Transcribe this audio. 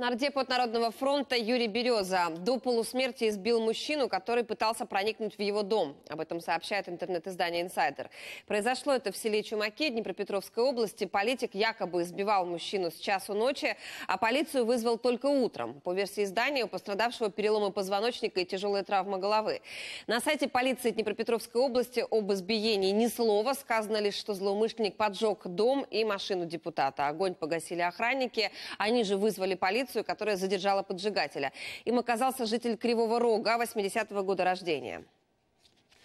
Нардеп от Народного фронта Юрий Береза до полусмерти избил мужчину, который пытался проникнуть в его дом. Об этом сообщает интернет-издание «Инсайдер». Произошло это в селе Чумаке Днепропетровской области. Политик якобы избивал мужчину с часу ночи, а полицию вызвал только утром. По версии издания, у пострадавшего переломы позвоночника и тяжелая травма головы. На сайте полиции Днепропетровской области об избиении ни слова. Сказано лишь, что злоумышленник поджег дом и машину депутата. Огонь погасили охранники. Они же вызвали полицию полицию, которая задержала поджигателя. Им оказался житель Кривого Рога, 80-го года рождения.